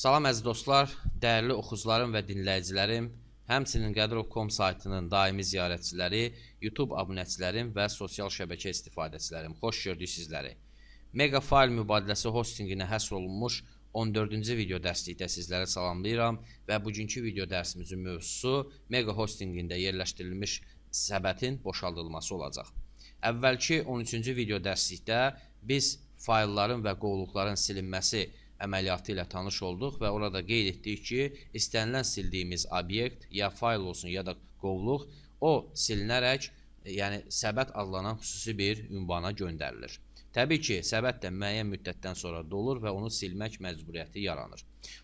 Salam əziz dostlar, dəyərli oxucularım və dinləyicilərim, həmçinin Qədrov.com saytının daimi ziyarətçiləri, YouTube abunəçilərim və sosial şəbəkə istifadəçilərim, xoş gördük sizləri. Mega fail mübadiləsi hostinginə həsr olunmuş 14-cü video dərslikdə sizlərə salamlayıram və bugünkü video dərsimizin mövzusu Mega hostingində yerləşdirilmiş səbətin boşaldılması olacaq. Əvvəlki 13-cü video dərslikdə biz faylların və qovluqların silinməsi əməliyyatı ilə tanış olduq və orada qeyd etdik ki, istənilən sildiyimiz obyekt ya fayl olsun ya da qovluq o silinərək, yəni səbət adlanan xüsusi bir ünvana göndərilir. Təbii ki, səbət də müəyyən müddətdən sonra dolur və onu silmək məcburiyyəti yaranır.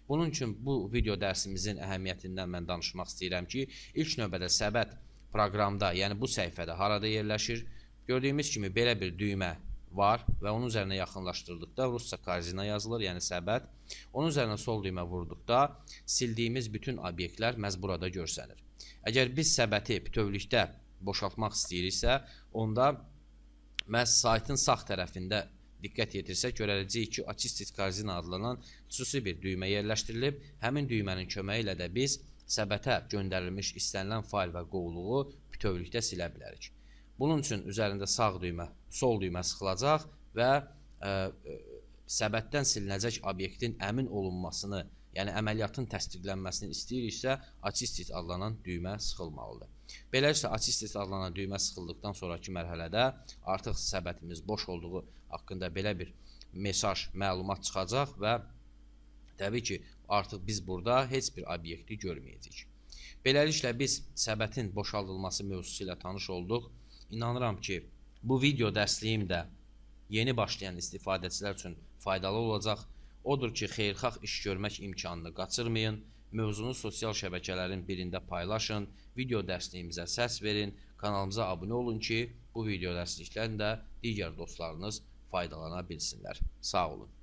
Bunun üçün bu video dərsimizin əhəmiyyətindən mən danışmaq istəyirəm ki, ilk növbədə səbət proqramda, yəni bu səhifədə harada yerləşir? Gördüyümüz kimi belə bir düymə var və onun üzərinə yaxınlaşdırıldıqda rusca korзина yazılır, yəni səbət. Onun üzərinə sol düymə vurduqda sildiyimiz bütün obyektlər məhz burada görsənir. Əgər biz səbəti bütövlükdə boşaltmaq istəyiriksə, onda məhz saytın sağ tərəfində diqqət yetirsək görəcəyik ki, artistik korзина adlanan xüsusi bir düymə yerləşdirilib. Həmin düymənin köməyi ilə də biz səbətə göndərilmiş istənilən fayl və qovluğu bütövlükdə silə bilərik. Bunun üçün üzərində sağ düymə, sol düymə sıxılacaq və ə, e, e, səbətdən silinəcək obyektin əmin olunmasını, yəni əməliyyatın təsdiqlənməsini istəyiriksə, assistit adlanan düymə sıxılmalıdır. Beləliklə assistit adlanan düymə sıxıldıqdan sonrakı mərhələdə artıq səbətimiz boş olduğu haqqında belə bir mesaj, məlumat çıxacaq və təbii ki, artıq biz burada heç bir obyekti görməyəcəyik. Beləliklə biz səbətin boşaldılması mövzusu ilə tanış olduq. İnanıram ki, bu video dərsliyim də yeni başlayan istifadəçilər üçün faydalı olacaq. Odur ki, xeyirxah iş görmək imkanını qaçırmayın, mövzunu sosial şəbəkələrin birində paylaşın, video dərsliyimizə səs verin, kanalımıza abunə olun ki, bu video dərsliklərdən də digər dostlarınız faydalana bilsinlər. Sağ olun.